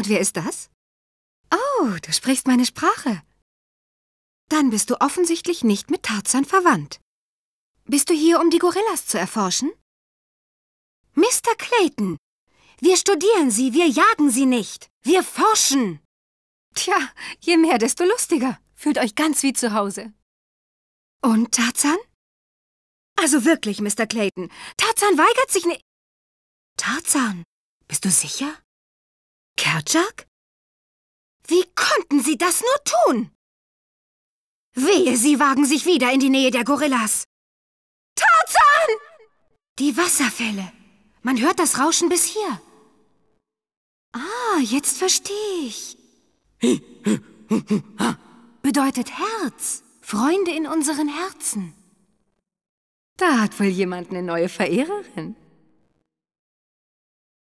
Und wer ist das? Oh, du sprichst meine Sprache. Dann bist du offensichtlich nicht mit Tarzan verwandt. Bist du hier, um die Gorillas zu erforschen? Mr. Clayton, wir studieren sie, wir jagen sie nicht. Wir forschen. Tja, je mehr, desto lustiger. Fühlt euch ganz wie zu Hause. Und Tarzan? Also wirklich, Mr. Clayton, Tarzan weigert sich nicht... Tarzan, bist du sicher? Kerchak? Wie konnten Sie das nur tun? Wehe, Sie wagen sich wieder in die Nähe der Gorillas. Tarzan! Die Wasserfälle. Man hört das Rauschen bis hier. Ah, jetzt verstehe ich. Bedeutet Herz. Freunde in unseren Herzen. Da hat wohl jemand eine neue Verehrerin.